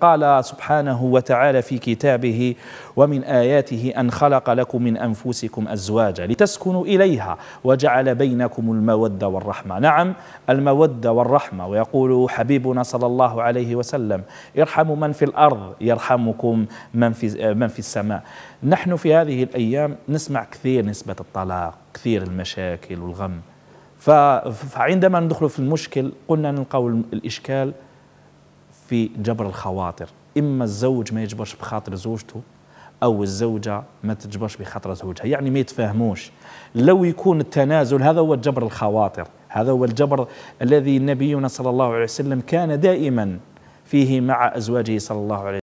قال سبحانه وتعالى في كتابه ومن آياته أن خلق لكم من أنفسكم أزواجا لتسكنوا إليها وجعل بينكم المودة والرحمة نعم المودة والرحمة ويقول حبيبنا صلى الله عليه وسلم ارحموا من في الأرض يرحمكم من في, من في السماء نحن في هذه الأيام نسمع كثير نسبة الطلاق كثير المشاكل والغم فعندما ندخل في المشكل قلنا نلقى الإشكال في جبر الخواطر إما الزوج ما يجبرش بخاطر زوجته أو الزوجة ما تجبرش بخاطر زوجها يعني ما يتفاهموش لو يكون التنازل هذا هو جبر الخواطر هذا هو الجبر الذي نبينا صلى الله عليه وسلم كان دائما فيه مع أزواجه صلى الله عليه وسلم